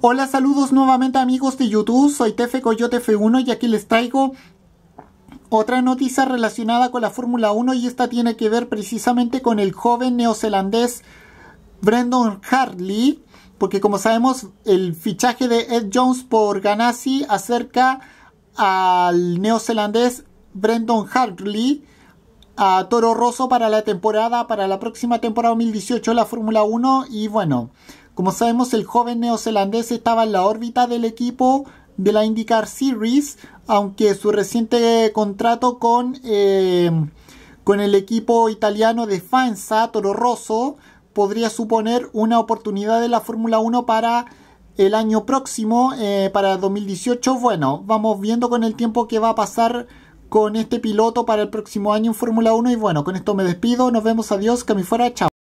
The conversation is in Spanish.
Hola, saludos nuevamente amigos de YouTube, soy Tefe Coyote F1 y aquí les traigo otra noticia relacionada con la Fórmula 1 y esta tiene que ver precisamente con el joven neozelandés Brendan Hartley, porque como sabemos el fichaje de Ed Jones por Ganassi acerca al neozelandés Brendan Hartley a Toro Rosso para la temporada, para la próxima temporada 2018 la Fórmula 1 y bueno, como sabemos, el joven neozelandés estaba en la órbita del equipo de la IndyCar Series, aunque su reciente contrato con, eh, con el equipo italiano de Fanza, Toro Rosso, podría suponer una oportunidad de la Fórmula 1 para el año próximo, eh, para 2018. Bueno, vamos viendo con el tiempo qué va a pasar con este piloto para el próximo año en Fórmula 1 y bueno, con esto me despido, nos vemos, adiós, que me fuera, chao.